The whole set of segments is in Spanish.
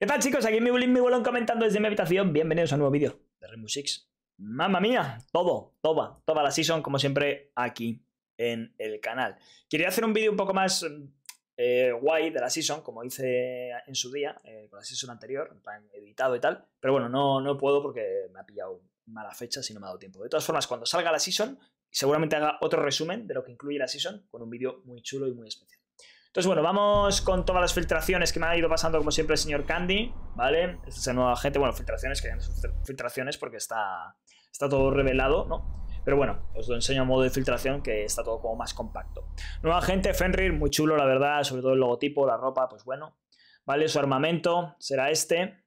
¿Qué tal chicos? Aquí mi Bulín, mi bolón comentando desde mi habitación. Bienvenidos a un nuevo vídeo de Red Music. Mamma mía, todo, toda, toda la season, como siempre, aquí en el canal. Quería hacer un vídeo un poco más eh, guay de la season, como hice en su día, eh, con la season anterior, editado y tal. Pero bueno, no, no puedo porque me ha pillado mala fecha si no me ha dado tiempo. De todas formas, cuando salga la season, seguramente haga otro resumen de lo que incluye la season con un vídeo muy chulo y muy especial. Entonces, bueno, vamos con todas las filtraciones que me ha ido pasando, como siempre, el señor Candy, ¿vale? Este es el nuevo agente, bueno, filtraciones, que ya no son filtraciones porque está, está todo revelado, ¿no? Pero bueno, os lo enseño a modo de filtración que está todo como más compacto. Nueva agente, Fenrir, muy chulo, la verdad, sobre todo el logotipo, la ropa, pues bueno. ¿Vale? Su armamento será este,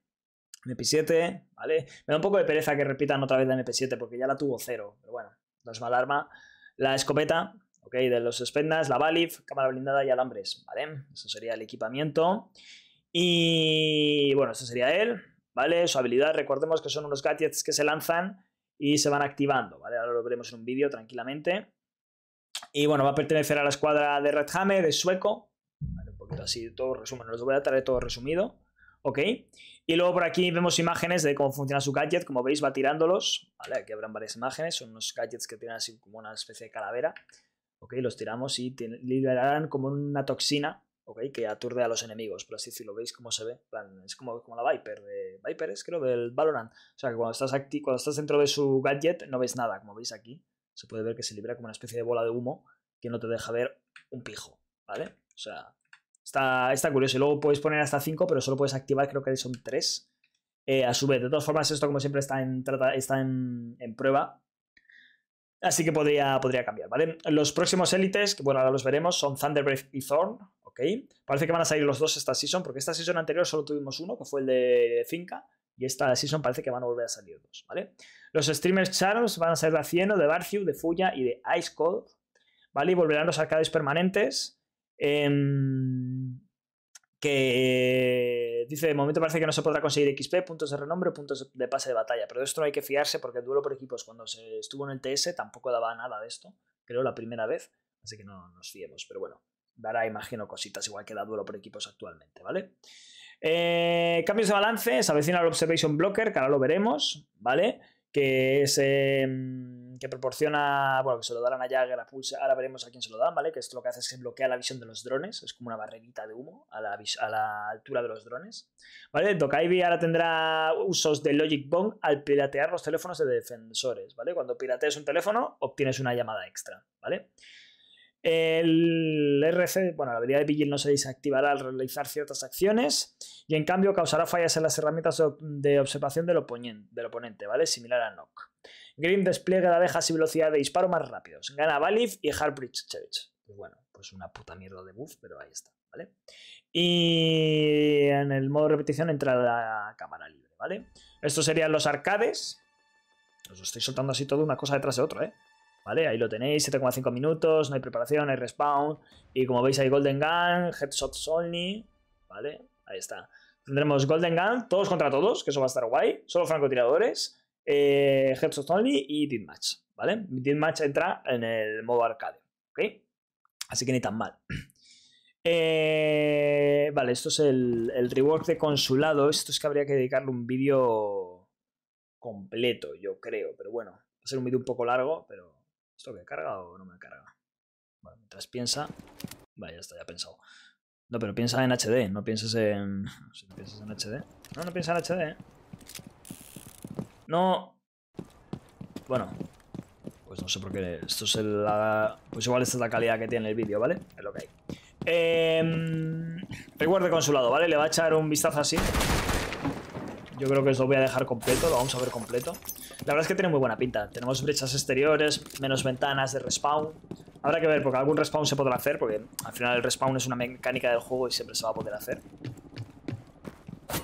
MP7, ¿vale? Me da un poco de pereza que repitan otra vez la MP7 porque ya la tuvo cero, pero bueno, no es mal arma. La escopeta, de los espendas, la balif, cámara blindada y alambres, ¿vale? Eso sería el equipamiento. Y bueno, eso sería él, ¿vale? Su habilidad, recordemos que son unos gadgets que se lanzan y se van activando, ¿vale? Ahora lo veremos en un vídeo tranquilamente. Y bueno, va a pertenecer a la escuadra de Red Hame, de sueco, Un poquito así, todo resumen, los voy a traer todo resumido. ¿ok? Y luego por aquí vemos imágenes de cómo funciona su gadget, como veis va tirándolos, ¿vale? Aquí habrán varias imágenes, son unos gadgets que tienen así como una especie de calavera los tiramos y liberarán como una toxina, ¿ok? Que aturde a los enemigos, pero así lo ¿Veis cómo se ve? es como, como la Viper de... Viper es, creo, del Valorant. O sea, que cuando estás, estás dentro de su gadget no ves nada, como veis aquí. Se puede ver que se libera como una especie de bola de humo que no te deja ver un pijo, ¿vale? O sea, está, está curioso. Y luego podéis poner hasta 5, pero solo puedes activar, creo que son 3. Eh, a su vez, de todas formas, esto como siempre está en, trata, está en, en prueba, Así que podría, podría cambiar, ¿vale? Los próximos élites, que bueno, ahora los veremos, son Thunderbreath y Thorn, ¿ok? Parece que van a salir los dos esta season, porque esta season anterior solo tuvimos uno, que fue el de Finca, y esta season parece que van a volver a salir dos, ¿vale? Los streamers Charles van a ser de Cieno, de Barthew de Fuya y de Ice Cold, ¿vale? Y volverán los arcades permanentes que eh, dice, de momento parece que no se podrá conseguir XP, puntos de renombre puntos de pase de batalla, pero de esto no hay que fiarse porque el duelo por equipos cuando se estuvo en el TS tampoco daba nada de esto, creo la primera vez, así que no nos fiemos, pero bueno, dará imagino cositas igual que da duelo por equipos actualmente, ¿vale? Eh, cambios de balance, se avecina el Observation Blocker, que ahora lo veremos, ¿vale? que es em, que proporciona, bueno, que se lo darán a Jagger, a Pulse, ahora veremos a quién se lo dan, ¿vale? Que esto lo que hace es que bloquea la visión de los drones, es como una barrerita de humo a la, a la altura de los drones, ¿vale? Dokaibi ahora tendrá usos de Logic Bomb al piratear los teléfonos de defensores, ¿vale? Cuando pirateas un teléfono, obtienes una llamada extra, ¿vale? El RC, bueno, la habilidad de Vigil no se desactivará al realizar ciertas acciones y en cambio causará fallas en las herramientas de observación del, oponente, ¿vale? Similar a Knock. Grim despliega de abejas y velocidad de disparo más rápidos. Gana Valif y Harbridge Church. Pues bueno, pues una puta mierda de buff, pero ahí está, ¿vale? Y en el modo repetición entra la cámara libre, ¿vale? Estos serían los arcades. Os estoy soltando así todo una cosa detrás de otra, ¿eh? ¿Vale? Ahí lo tenéis, 7,5 minutos, no hay preparación, hay respawn. Y como veis hay Golden Gun, Headshots Only, ¿vale? Ahí está. Tendremos Golden Gun, todos contra todos, que eso va a estar guay. Solo francotiradores, eh, Headshots Only y match ¿vale? Deathmatch entra en el modo arcade, ¿ok? Así que ni tan mal. Eh, vale, esto es el, el rework de consulado. Esto es que habría que dedicarle un vídeo completo, yo creo. Pero bueno, va a ser un vídeo un poco largo, pero ¿Esto que cargado o no me carga? Bueno, mientras piensa... Vaya, está ya pensado. No, pero piensa en HD, no pienses en... Si no piensas en HD... No, no piensa en HD, No... Bueno. Pues no sé por qué... Esto es la... Pues igual esta es la calidad que tiene el vídeo, ¿vale? Es lo que hay. Eh... Em, de consulado, ¿vale? Le va a echar un vistazo así. Yo creo que os lo voy a dejar completo, lo vamos a ver completo. La verdad es que tiene muy buena pinta. Tenemos brechas exteriores, menos ventanas de respawn. Habrá que ver, porque algún respawn se podrá hacer, porque al final el respawn es una mecánica del juego y siempre se va a poder hacer.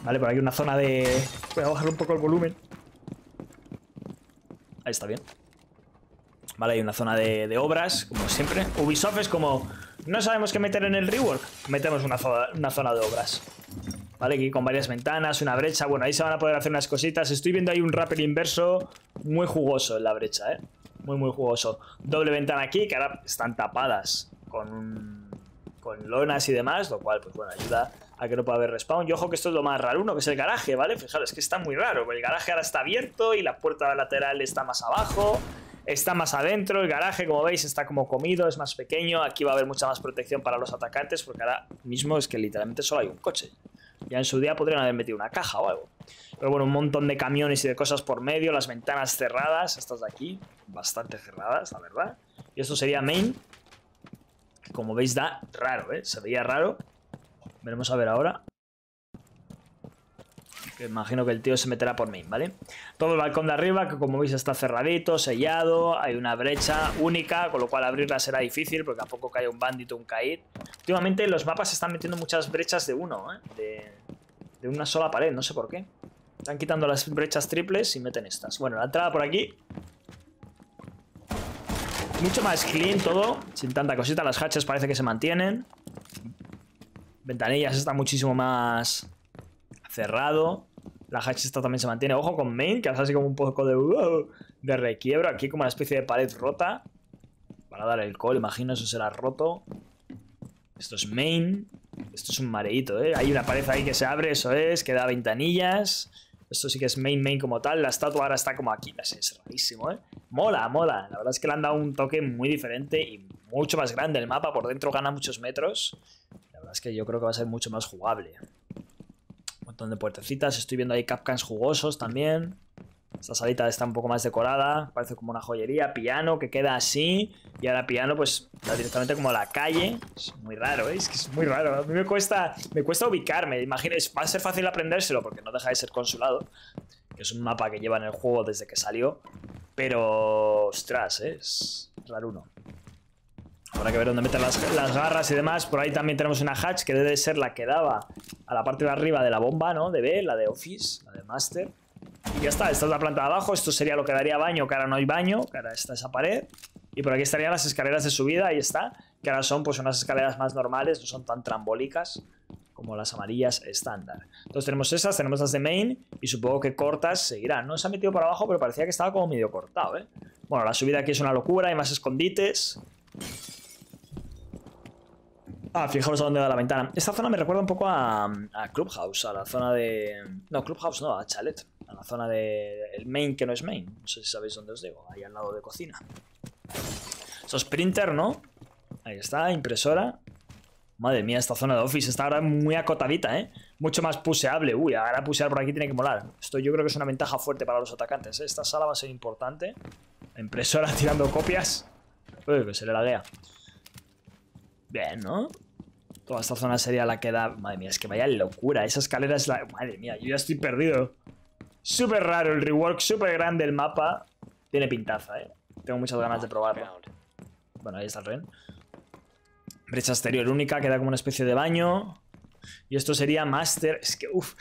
Vale, por aquí una zona de... Voy a bajar un poco el volumen. Ahí está bien. Vale, hay una zona de, obras, como siempre. Ubisoft es como... No sabemos qué meter en el rework. Metemos una, una zona de obras. ¿vale? Aquí con varias ventanas, una brecha. Bueno, ahí se van a poder hacer unas cositas. Estoy viendo ahí un rapper inverso muy jugoso en la brecha, ¿eh? Muy, muy jugoso. Doble ventana aquí, que ahora están tapadas con, con lonas y demás, lo cual, pues bueno, ayuda a que no pueda haber respawn. Y ojo que esto es lo más raro, uno, que es el garaje, ¿vale? Fijaros, es que está muy raro. El garaje ahora está abierto y la puerta lateral está más abajo está más adentro, el garaje, como veis, está como comido, es más pequeño, aquí va a haber mucha más protección para los atacantes, porque ahora mismo es que literalmente solo hay un coche. Ya en su día podrían haber metido una caja o algo. Pero bueno, un montón de camiones y de cosas por medio, las ventanas cerradas, estas de aquí, bastante cerradas, la verdad. Y esto sería main, como veis da raro, ¿eh? Se veía raro. Veremos a ver ahora imagino que el tío se meterá por mí, ¿vale? Todo el balcón de arriba, que como veis está cerradito, sellado, hay una brecha única, con lo cual abrirla será difícil, porque a poco cae un bandito, un caid Últimamente los mapas están metiendo muchas brechas de uno, ¿eh? De, de una sola pared, no sé por qué. Están quitando las brechas triples y meten estas. Bueno, la entrada por aquí. Mucho más clean todo, sin tanta cosita. Las hatches parece que se mantienen. Ventanillas está muchísimo más cerrado. La hatch esta también se mantiene. Ojo con main, que hace así como un poco de, uh, de requiebro. Aquí como una especie de pared rota. Para dar el call, imagino, eso será roto. Esto es main. Esto es un mareito ¿eh? Hay una pared ahí que se abre, eso es, que da ventanillas. Esto sí que es main, main como tal. La estatua ahora está como aquí, es rarísimo, ¿eh? Mola, mola. La verdad es que le han dado un toque muy diferente y mucho más grande el mapa. Por dentro gana muchos metros. La verdad es que yo creo que va a ser mucho más jugable donde puertecitas. Estoy viendo ahí capcans jugosos también. Esta salita está un poco más decorada, parece como una joyería, piano que queda así, y ahora piano pues directamente como a la calle. Es muy raro, ¿eh? es que es muy raro. A mí me cuesta, me cuesta ubicarme, imagínense, va a ser fácil aprendérselo porque no deja de ser consulado, que es un mapa que lleva en el juego desde que salió, pero ostras, ¿eh? es raro uno. Habrá que ver dónde meter las, garras y demás. Por ahí también tenemos una hatch que debe ser la que daba a la parte de arriba de la bomba, ¿no? De B, la de Office, la de Master. Y ya está, esta es la planta de abajo. Esto sería lo que daría baño, que ahora no hay baño, que ahora está esa pared. Y por aquí estarían las escaleras de subida, ahí está. Que ahora son pues unas escaleras más normales, no son tan trambólicas como las amarillas estándar. Entonces tenemos esas, tenemos las de main y supongo que cortas seguirán. No se ha metido por abajo, pero parecía que estaba como medio cortado, ¿eh? Bueno, la subida aquí es una locura, hay más escondites. Ah, fijaros a dónde da la ventana. Esta zona me recuerda un poco a, Clubhouse, a la zona de... No, Clubhouse no, a Chalet. A la zona de... El main que no es main. No sé si sabéis dónde os digo. Ahí al lado de cocina. Eso es printer, ¿no? Ahí está, impresora. Madre mía, esta zona de office está ahora muy acotadita, ¿eh? Mucho más puseable. Uy, ahora pusear por aquí tiene que molar. Esto yo creo que es una ventaja fuerte para los atacantes. ¿eh? Esta sala va a ser importante. impresora tirando copias. Uy, que pues se le laguea. Bien, ¿no? Toda esta zona sería la que da... Madre mía, es que vaya locura. Esa escalera es la... Madre mía, yo ya estoy perdido. Súper raro el rework, súper grande el mapa. Tiene pintaza, ¿eh? Tengo muchas ganas de probarlo. Bueno, ahí está el ren. Brecha exterior única, queda como una especie de baño. Y esto sería master... Es que, uff...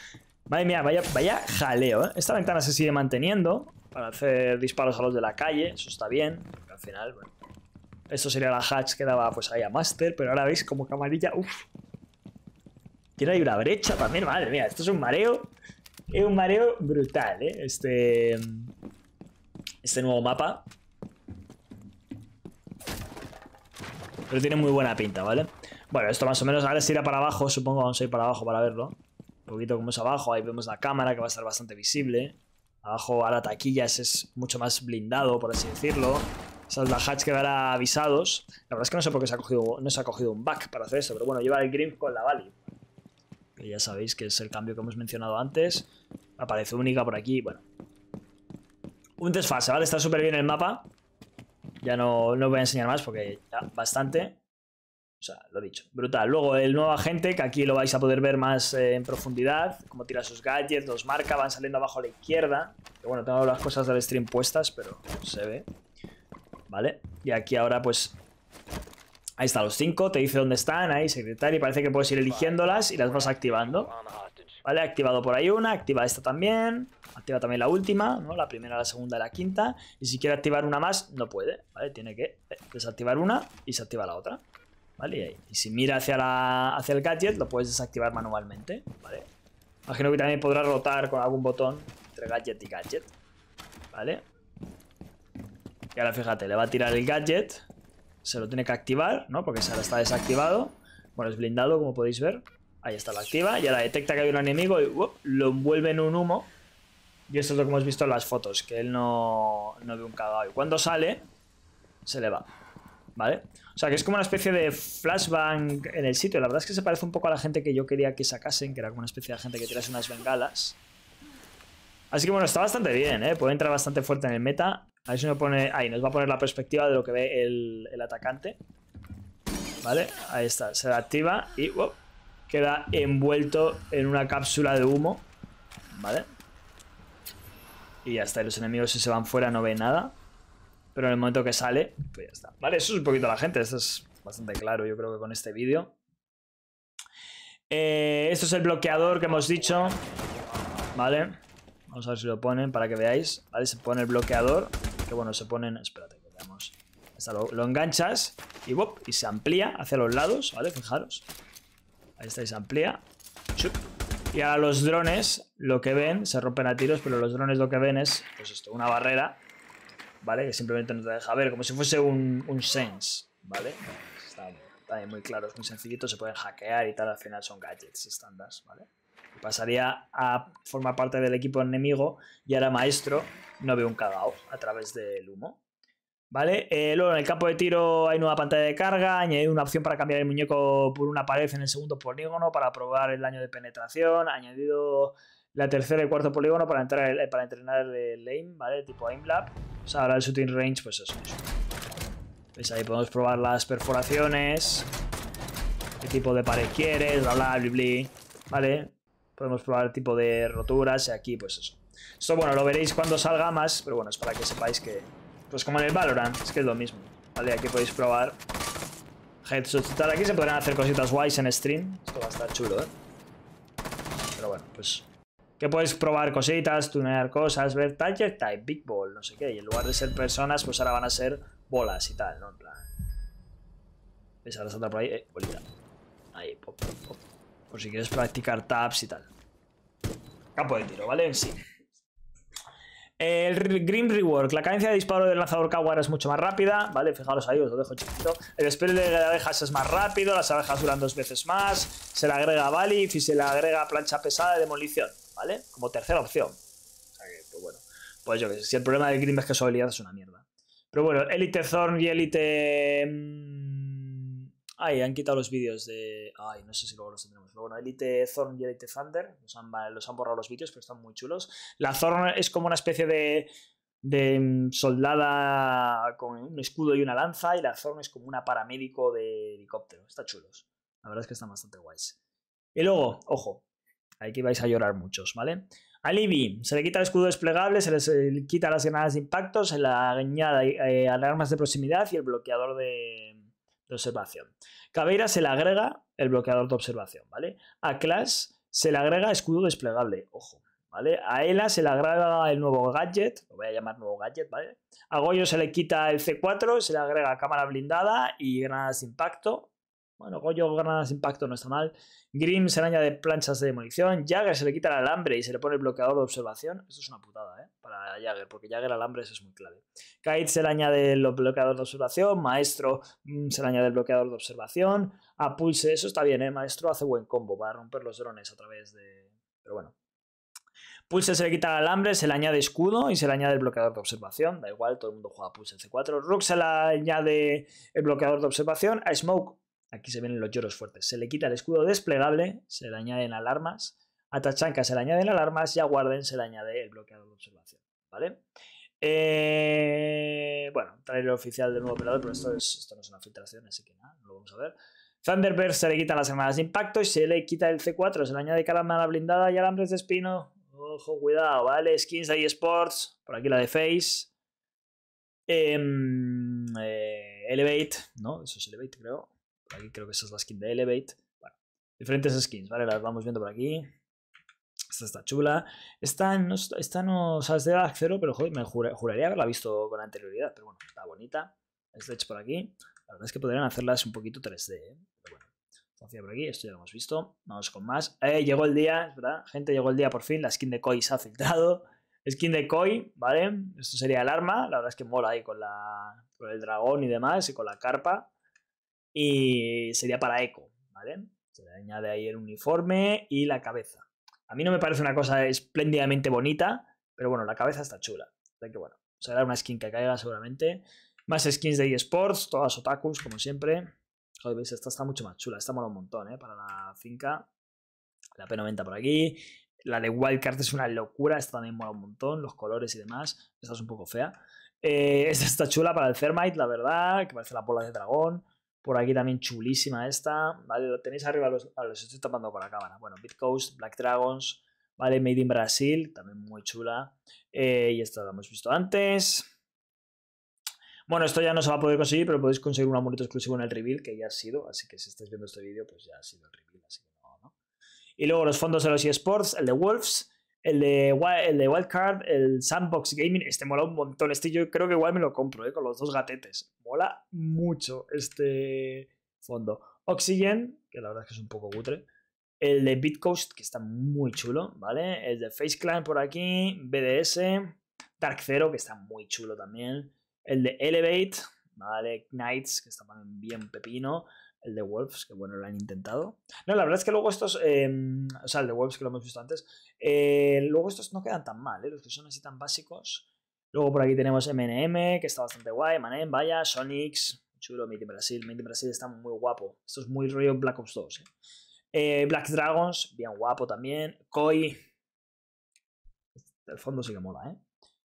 Madre mía, vaya, vaya jaleo, ¿eh? Esta ventana se sigue manteniendo para hacer disparos a los de la calle. Eso está bien. al final, bueno... Esto sería la hatch que daba pues ahí a Master, pero ahora veis como camarilla, uff. Tiene ahí una brecha también, madre mía, esto es un mareo. Es un mareo brutal, ¿eh? Este, este nuevo mapa. Pero tiene muy buena pinta, ¿vale? Bueno, esto más o menos ahora se irá para abajo, supongo vamos a ir para abajo para verlo. Un poquito como es abajo, ahí vemos la cámara que va a estar bastante visible. Abajo a la taquilla es mucho más blindado, por así decirlo que quedará avisados. La verdad es que no sé por qué se ha cogido, no se ha cogido un back para hacer eso, pero bueno, lleva el Grim con la Vali Que ya sabéis que es el cambio que hemos mencionado antes. Aparece única por aquí, bueno. Un desfase, ¿vale? Está súper bien el mapa. Ya no, no voy a enseñar más porque ya bastante. O sea, lo dicho, brutal. Luego el nuevo agente, que aquí lo vais a poder ver más eh, en profundidad, como tira sus gadgets, los marca, van saliendo abajo a la izquierda. Que bueno, tengo las cosas del stream puestas, pero se ve. ¿vale? Y aquí ahora pues... Ahí están los cinco, te dice dónde están, ahí, secretario, parece que puedes ir eligiéndolas y las vas activando. Vale, activado por ahí una, activa esta también, activa también la última, ¿no? La primera, la segunda, la quinta. Y si quiere activar una más, no puede, ¿vale? Tiene que eh, desactivar una y se activa la otra. ¿Vale? Y, ahí. y si mira hacia, la, hacia el gadget, lo puedes desactivar manualmente, ¿vale? Imagino que también podrás rotar con algún botón entre gadget y gadget, ¿vale? Y ahora fíjate, le va a tirar el gadget. Se lo tiene que activar, ¿no? Porque ahora está desactivado. Bueno, es blindado, como podéis ver. Ahí está, lo activa. Y ahora detecta que hay un enemigo y uh, lo envuelve en un humo. Y esto es lo que hemos visto en las fotos, que él no, no ve un cagao, Y cuando sale, se le va. ¿Vale? O sea, que es como una especie de flashbang en el sitio. La verdad es que se parece un poco a la gente que yo quería que sacasen, que era como una especie de gente que tirase unas bengalas. Así que bueno, está bastante bien, ¿eh? Puede entrar bastante fuerte en el meta pone... Ahí, nos va a poner la perspectiva de lo que ve el, atacante. ¿Vale? Ahí está. Se activa y... queda envuelto en una cápsula de humo. ¿Vale? Y ya está. Y los enemigos si se van fuera no ven nada. Pero en el momento que sale, pues ya está. Vale, eso es un poquito la gente. Esto es bastante claro, yo creo que con este vídeo. Eh, esto es el bloqueador que hemos dicho. Vale. Vamos a ver si lo ponen para que veáis. Vale, se pone el bloqueador que bueno, se ponen... Espérate, que veamos. lo, enganchas y, y se amplía hacia los lados, ¿vale? Fijaros. Ahí está, y se amplía. Y ahora los drones lo que ven, se rompen a tiros, pero los drones lo que ven es, pues esto, una barrera, ¿vale? Que simplemente nos deja ver, como si fuese un, un sense, ¿vale? Está, está muy claro, es muy sencillito, se pueden hackear y tal, al final son gadgets estándar, ¿vale? pasaría a formar parte del equipo enemigo y ahora Maestro no veo un cagao a través del humo. ¿Vale? Eh, luego en el campo de tiro hay nueva pantalla de carga, añadido una opción para cambiar el muñeco por una pared en el segundo polígono para probar el daño de penetración, añadido la tercera y cuarto polígono para, entrar para entrenar el aim, ¿vale? Tipo aim lab. O sea, ahora el shooting range, pues eso. es. Ahí podemos probar las perforaciones, qué tipo de pared quieres, bla bla, bla, bla. ¿Vale? Podemos probar el tipo de roturas y aquí, pues eso. Esto, bueno, lo veréis cuando salga más, pero bueno, es para que sepáis que... Pues como en el Valorant, es que es lo mismo. Vale, aquí podéis probar headshots y tal. Aquí se podrían hacer cositas guays en stream. Esto va a estar chulo, ¿eh? Pero bueno, pues... Que podéis probar cositas, tunear cosas, ver Target Type, Big Ball, no sé qué. Y en lugar de ser personas, pues ahora van a ser bolas y tal, ¿no? En plan... ¿Ves? Ahora salta por ahí. Eh, bolita. Ahí, pop, pop, pop. Por si quieres practicar taps y tal. Campo de tiro, ¿vale? En sí. El Grim Rework, la cadencia de disparo del lanzador Kawara es mucho más rápida, ¿vale? Fijaros ahí, os lo dejo chiquito. El spell de abejas es más rápido, las abejas duran dos veces más, se le agrega Valif y se le agrega plancha pesada de demolición, ¿vale? Como tercera opción. O sea que, pues bueno, pues yo que sé, si el problema del Grim es que su habilidad es una mierda. Pero bueno, Elite Thorn y Elite... Mm, Ay, han quitado los vídeos de. Ay, no sé si luego los tendremos. bueno, Elite Zorn y Elite Thunder. Los han, borrado los vídeos, pero están muy chulos. La Zorn es como una especie de de mm, soldada con un escudo y una lanza y la Zorn es como una paramédico de helicóptero. Está chulos. La verdad es que están bastante guays. Y luego, ojo, aquí vais a llorar muchos, ¿vale? A se le quita el escudo desplegable, se le eh, quita las granadas de impacto, se le añade eh, alarmas de proximidad y el bloqueador de, de observación. Caveira se le agrega el bloqueador de observación, ¿vale? A Clash se le agrega escudo desplegable, ojo, ¿vale? A Ela se le agrega el nuevo gadget, lo voy a llamar nuevo gadget, ¿vale? A Goyo se le quita el C4, se le agrega cámara blindada y granadas de impacto, bueno, Goyo granadas impacto no está mal. Grim se le añade planchas de demolición. Jagger se le quita el alambre y se le pone el bloqueador de observación. Esto es una putada, ¿eh? Para Jagger, porque Jagger alambre eso es muy clave. Kite se le añade el bloqueador de observación. Maestro mm, se le añade el bloqueador de observación. A Pulse, eso está bien, ¿eh? Maestro hace buen combo va a romper los drones a través de. Pero bueno. Pulse se le quita el alambre, se le añade escudo y se le añade el bloqueador de observación. Da igual, todo el mundo juega Pulse en C4. Rook se le añade el bloqueador de observación. A Smoke Aquí se ven los lloros fuertes. Se le quita el escudo desplegable, se le añaden alarmas. A Tachanka se le añaden alarmas y a Warden se le añade el bloqueado de observación. ¿Vale? bueno, eh, bueno, trailer oficial del nuevo operador, pero esto, no es una filtración, así que nada, no lo vamos a ver. Thunderbird se le quita las armadas de impacto y se le quita el C4, se le añade calamara blindada y alambres de espino. Ojo, cuidado, ¿vale? Skins de eSports, por aquí la de Face. Em, eh, Elevate, ¿no? Eso es Elevate, creo aquí creo que esa es la skin de Elevate. Bueno, diferentes skins, ¿vale? Las vamos viendo por aquí. Esta está chula. Esta no, esta no o sea, es de pero joder, me juraría haberla visto con anterioridad. Pero bueno, está bonita. hecho por aquí. La verdad es que podrían hacerlas un poquito 3D, ¿eh? Pero bueno, por aquí, esto ya lo hemos visto. Vamos con más. Eh, llegó el día, ¿verdad? Gente, llegó el día por fin. La skin de Koi se ha filtrado. Skin de Koi, ¿vale? Esto sería el arma. La verdad es que mola ahí con, la, con el dragón y demás y con la carpa y sería para Echo ¿vale? Se le añade ahí el uniforme y la cabeza. A mí no me parece una cosa espléndidamente bonita, pero bueno, la cabeza está chula. que bueno, será una skin que caiga seguramente. Más skins de eSports, todas otakus, como siempre. Joder, veis, esta está mucho más chula, está mola un montón, ¿eh? Para la finca. La P90 por aquí. La de Wildcard es una locura, esta también mola un montón, los colores y demás. Esta es un poco fea. Eh, esta está chula para el Thermite, la verdad, que parece la bola de dragón. Por aquí también chulísima esta. Vale, lo tenéis arriba, ah, los, estoy tapando con la cámara. Bueno, Bitcoast, Black Dragons, ¿vale? Made in Brasil, también muy chula. Eh, y esta la hemos visto antes. Bueno, esto ya no se va a poder conseguir, pero podéis conseguir un amuleto exclusivo en el reveal, que ya ha sido. Así que si estáis viendo este vídeo, pues ya ha sido el reveal, así que no, ¿no? Y luego los fondos de los eSports, el de Wolves. El de, el Wildcard, el Sandbox Gaming, este mola un montón. Este yo creo que igual me lo compro, ¿eh? con los dos gatetes. Mola mucho este fondo. Oxygen, que la verdad es que es un poco gutre El de Bitcoast, que está muy chulo, ¿vale? El de face clan por aquí, BDS, Dark Zero, que está muy chulo también. El de Elevate, ¿vale? Knights, que está bien pepino el de Wolves, que bueno, lo han intentado. No, la verdad es que luego estos, em, o sea, el de Wolves que lo hemos visto antes, eh, luego estos no quedan tan mal, ¿eh? los que son así tan básicos. Luego por aquí tenemos MNM, que está bastante guay, Manem, vaya, Sonics, chulo, Made in Brasil, Made in Brasil está muy guapo. Esto es muy rollo Black Ops 2. ¿eh? Eh, Black Dragons, bien guapo también. Koi, el fondo sí que mola, ¿eh?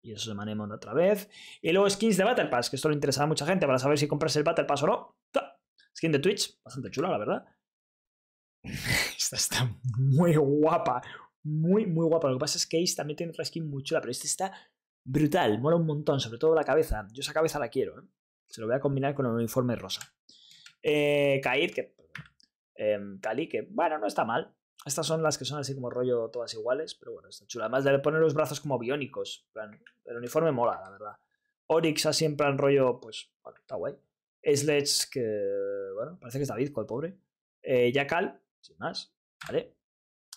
Y eso de maneja otra vez. Y luego skins de Battle Pass, que esto le interesa a mucha gente para saber si compras el Battle Pass o no de Twitch, bastante chula, la verdad. Esta está muy guapa, muy, muy guapa. Lo que pasa es que Ace también tiene otra skin muy chula, pero esta está brutal, mola un montón, sobre todo la cabeza. Yo esa cabeza la quiero, ¿eh? Se lo voy a combinar con el uniforme rosa. Eh, que. Eh, Kali, que bueno, no está mal. Estas son las que son así como rollo todas iguales, pero bueno, está chula. Además de poner los brazos como biónicos. el uniforme mola, la verdad. Oryx así en plan rollo, pues, está guay. Sledge, que bueno, parece que es David, el pobre. Eh, Jackal, sin más, ¿vale?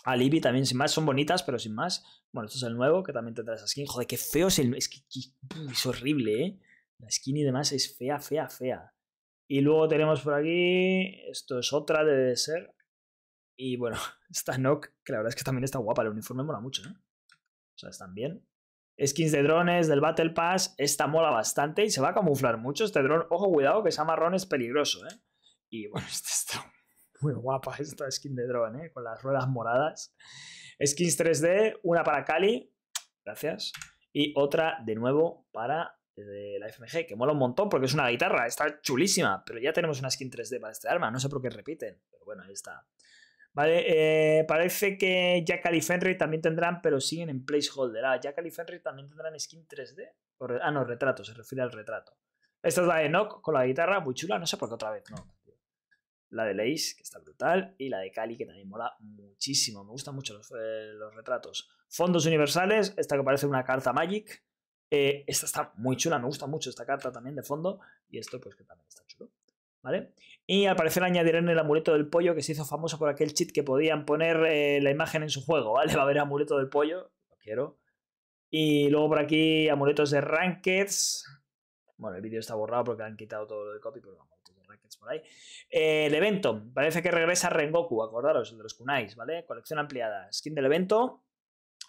Alibi también sin más, son bonitas, pero sin más. Bueno, esto es el nuevo, que también tendrá esa skin. Joder, qué feo es el. Es que, es horrible, ¿eh? La skin y demás es fea, fea, fea. Y luego tenemos por aquí. Esto es otra, debe ser. Y bueno, esta Nock, que la verdad es que también está guapa, el uniforme mola mucho, ¿eh? O sea, están bien skins de drones del Battle Pass. Esta mola bastante y se va a camuflar mucho este drone, Ojo, cuidado, que esa marrón es peligroso, ¿eh? Y bueno, esta está muy guapa esta skin de drone, ¿eh? Con las ruedas moradas. Skins 3D, una para Cali. Gracias. Y otra de nuevo para la FMG, que mola un montón porque es una guitarra, está chulísima, pero ya tenemos una skin 3D para este arma, no sé por qué repiten, pero bueno, ahí está. Vale, eh, parece que Jackal y Fenrir también tendrán, pero siguen en placeholder. Ah, Jackal y Fenrir también tendrán skin 3D. ah, no, retrato, se refiere al retrato. Esta es la de Nock con la guitarra, muy chula, no sé por qué otra vez, no. La de Lace, que está brutal, y la de Cali, que también mola muchísimo. Me gustan mucho los, eh, retratos. Fondos universales, esta que parece una carta Magic. Eh, esta está muy chula, me gusta mucho esta carta también de fondo. Y esto, pues que también está chulo. Y al parecer añadirán el amuleto del pollo que se hizo famoso por aquel cheat que podían poner eh, la imagen en su juego, ¿vale? Va a haber amuleto del pollo, lo quiero. Y luego por aquí amuletos de rankeds. Bueno, el vídeo está borrado porque han quitado todo lo de copy, pero amuletos de por ahí. Eh, el evento, parece que regresa Rengoku, acordaros, el de los kunais, ¿vale? Colección ampliada, skin del evento.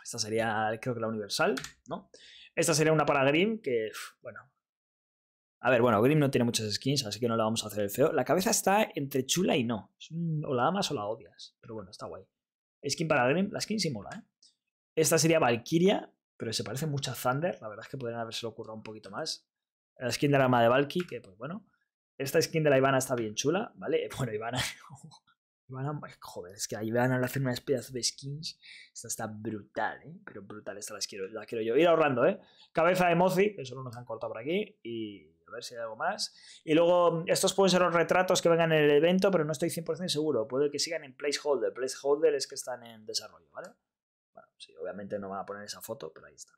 Esta sería, creo que la universal, ¿no? Esta sería una para Green, que, bueno, a ver, bueno, Grim no tiene muchas skins, así que no la vamos a hacer el feo. La cabeza está entre chula y no. o la amas o la odias. Pero bueno, está guay. Skin para Grim, la skin sí mola, ¿eh? Esta sería Valkyria, pero se parece mucho a Thunder. La verdad es que podrían haberse lo ocurrido un poquito más. La skin de la arma de Valky, que pues bueno. Esta skin de la Ivana está bien chula, ¿vale? Bueno, Ivana. Ivana, pues, joder, es que a Ivana le hacen unas pedazos de skins. Esta está brutal, ¿eh? Pero brutal, esta las la quiero yo. Ir ahorrando, ¿eh? Cabeza de Mozi, que solo nos han cortado por aquí. Y a ver si hay algo más. Y luego, estos pueden ser los retratos que vengan en el evento, pero no estoy 100% seguro. Puede que sigan en placeholder. Placeholder es que están en desarrollo, ¿vale? Bueno, obviamente no van a poner esa foto, pero ahí está.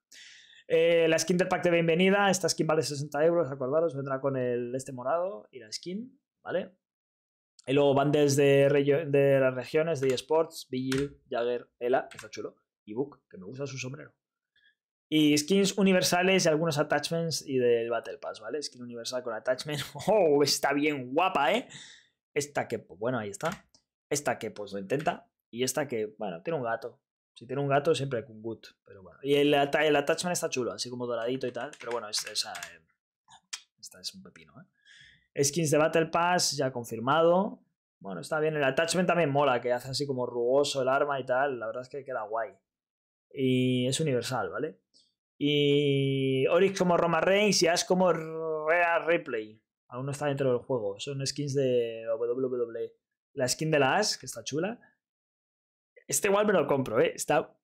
Eh, la skin del pack de bienvenida, esta skin vale 60 euros, acordaros, vendrá con el este morado y la skin, ¿vale? Y luego van desde de las regiones de eSports, Vigil, Jagger, Ela, que está chulo, y Book, que me gusta su sombrero. Y skins universales y algunos attachments y del Battle Pass, ¿vale? Skin universal con attachment. ¡Oh! Está bien guapa, ¿eh? Esta que, pues, bueno, ahí está. Esta que, pues lo intenta. Y esta que, bueno, tiene un gato. Si tiene un gato, siempre con good. Pero bueno. Y el, attachment está chulo, así como doradito y tal. Pero bueno, eh, esta es un pepino, ¿eh? Skins de Battle Pass, ya confirmado. Bueno, está bien. El attachment también mola, que hace así como rugoso el arma y tal. La verdad es que queda guay. Y es universal, ¿vale? Y Oryx como Roma Reigns y Ash como Real Replay. Aún no está dentro del juego. Son skins de WWE. La skin de la Ash, que está chula. Este igual me lo compro, ¿eh? Está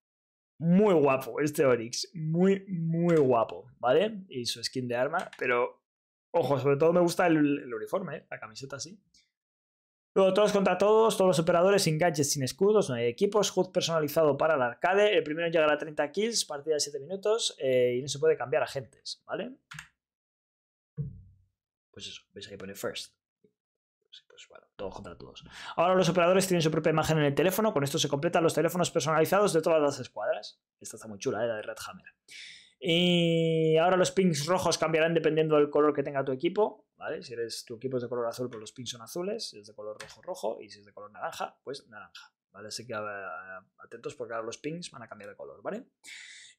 muy guapo este Oryx. Muy, muy guapo, ¿vale? Y su skin de arma. Pero, ojo, sobre todo me gusta el, el uniforme, ¿eh? La camiseta así. Luego, todos contra todos, todos los operadores sin gadgets, sin escudos, no hay equipos, HUD personalizado para el arcade, el primero llega a 30 kills, partida de 7 minutos, eh, y no se puede cambiar agentes, ¿vale? Pues eso, veis aquí pone first. Pues, pues bueno, todos contra todos. Ahora los operadores tienen su propia imagen en el teléfono, con esto se completan los teléfonos personalizados de todas las escuadras. Esta está muy chula, ¿eh? la de Red Hammer. Y ahora los pings rojos cambiarán dependiendo del color que tenga tu equipo. ¿vale? Si eres, tu equipo es de color azul, pues los pings son azules. Si es de color rojo, rojo. Y si es de color naranja, pues naranja. ¿vale? Así que atentos porque ahora los pings van a cambiar de color. ¿vale?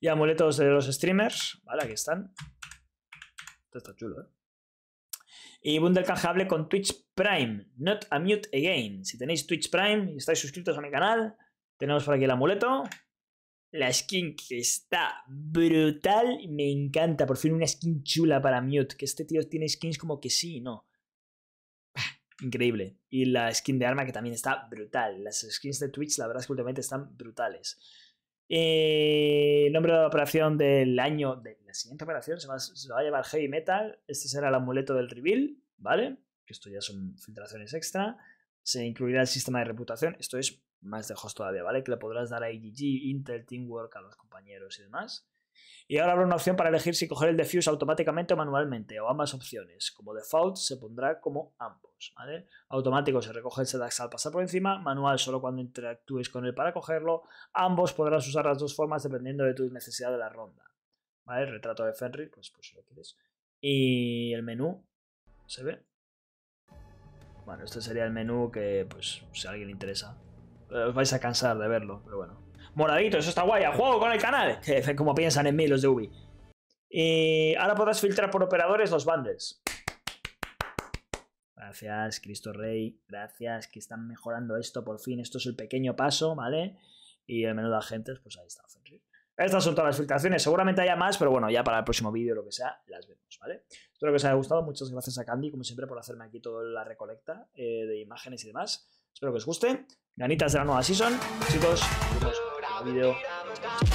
Y amuletos de los streamers. ¿vale? Aquí están. Esto está chulo. ¿eh? Y bundle canjeable con Twitch Prime. Not a mute again. Si tenéis Twitch Prime y estáis suscritos a mi canal, tenemos por aquí el amuleto. La skin que está brutal, me encanta. Por fin una skin chula para Mute. Que este tío tiene skins como que sí, no. Ah, increíble. Y la skin de arma que también está brutal. Las skins de Twitch, la verdad es que últimamente están brutales. el eh, nombre de la operación del año. De la siguiente operación se va, a llevar Heavy Metal. Este será el amuleto del reveal, ¿vale? Que esto ya son filtraciones extra. Se incluirá el sistema de reputación. Esto es más lejos todavía, ¿vale? Que le podrás dar a IGG, Intel, Teamwork, a los compañeros y demás. Y ahora habrá una opción para elegir si coger el defuse automáticamente o manualmente, o ambas opciones. Como default se pondrá como ambos, ¿vale? Automático se recoge el sedax al pasar por encima, manual solo cuando interactúes con él para cogerlo. Ambos podrás usar las dos formas dependiendo de tu necesidad de la ronda. ¿Vale? retrato de Fenrir, pues, pues si lo quieres. Y el menú, ¿se ve? Bueno, este sería el menú que, pues, si a alguien le interesa, eh, os vais a cansar de verlo, pero bueno. Moradito, eso está guay. ¡A juego con el canal! Como piensan en mí los de Ubi. Y ahora podrás filtrar por operadores los bundles. Gracias, Cristo Rey. Gracias, que están mejorando esto por fin. Esto es el pequeño paso, ¿vale? Y el menú de agentes, pues ahí está. Estas son todas las filtraciones. Seguramente haya más, pero bueno, ya para el próximo vídeo, lo que sea, las vemos, ¿vale? Espero que os haya gustado. Muchas gracias a Candy, como siempre, por hacerme aquí toda la recolecta eh, de imágenes y demás. Espero que os guste. Ganitas de la nueva season. Chicos, nos vemos en video.